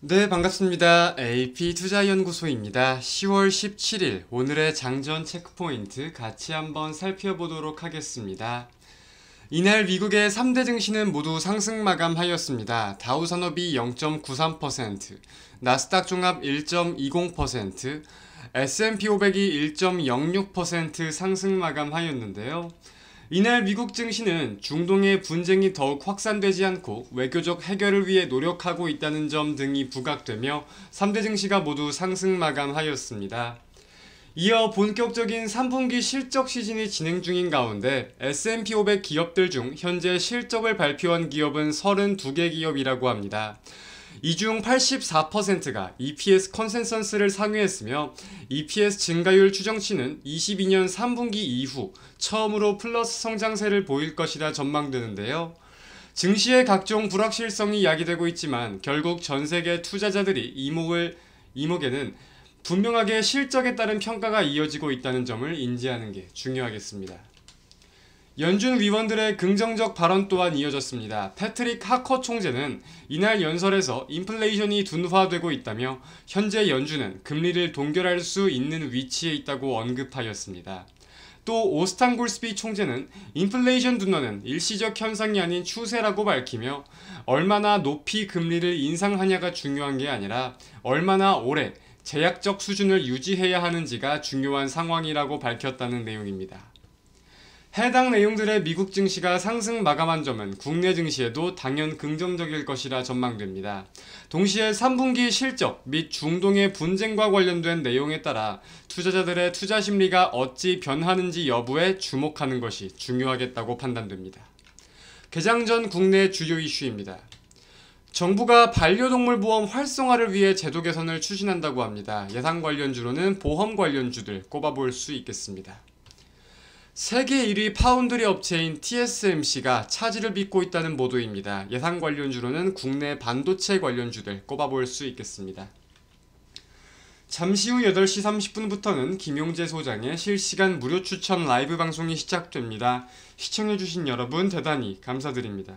네, 반갑습니다. AP 투자연구소입니다. 10월 17일 오늘의 장전 체크포인트 같이 한번 살펴보도록 하겠습니다. 이날 미국의 3대 증시는 모두 상승 마감하였습니다. 다우 산업이 0.93%, 나스닥 종합 1.20%, S&P 500이 1.06% 상승 마감하였는데요. 이날 미국 증시는 중동의 분쟁이 더욱 확산되지 않고 외교적 해결을 위해 노력하고 있다는 점 등이 부각되며 3대 증시가 모두 상승 마감하였습니다. 이어 본격적인 3분기 실적 시즌이 진행 중인 가운데 S&P 500 기업들 중 현재 실적을 발표한 기업은 32개 기업이라고 합니다. 이중 84%가 EPS 컨센서스를 상회했으며 EPS 증가율 추정치는 22년 3분기 이후 처음으로 플러스 성장세를 보일 것이라 전망되는데요. 증시의 각종 불확실성이 야기되고 있지만 결국 전 세계 투자자들이 이목을 이목에는 분명하게 실적에 따른 평가가 이어지고 있다는 점을 인지하는 게 중요하겠습니다. 연준 위원들의 긍정적 발언 또한 이어졌습니다. 패트릭 하커 총재는 이날 연설에서 인플레이션이 둔화되고 있다며 현재 연준은 금리를 동결할 수 있는 위치에 있다고 언급하였습니다. 또 오스탄 골스비 총재는 인플레이션 둔화는 일시적 현상이 아닌 추세라고 밝히며 얼마나 높이 금리를 인상하냐가 중요한 게 아니라 얼마나 오래 제약적 수준을 유지해야 하는지가 중요한 상황이라고 밝혔다는 내용입니다. 해당 내용들의 미국 증시가 상승 마감한 점은 국내 증시에도 당연 긍정적일 것이라 전망됩니다. 동시에 3분기 실적 및 중동의 분쟁과 관련된 내용에 따라 투자자들의 투자 심리가 어찌 변하는지 여부에 주목하는 것이 중요하겠다고 판단됩니다. 개장 전 국내 주요 이슈입니다. 정부가 반려동물 보험 활성화를 위해 제도 개선을 추진한다고 합니다. 예상 관련주로는 보험 관련주들 꼽아볼 수 있겠습니다. 세계 1위 파운드리 업체인 TSMC가 차질을 빚고 있다는 보도입니다. 예상 관련주로는 국내 반도체 관련주들 꼽아볼 수 있겠습니다. 잠시 후 8시 30분부터는 김용재 소장의 실시간 무료 추천 라이브 방송이 시작됩니다. 시청해주신 여러분 대단히 감사드립니다.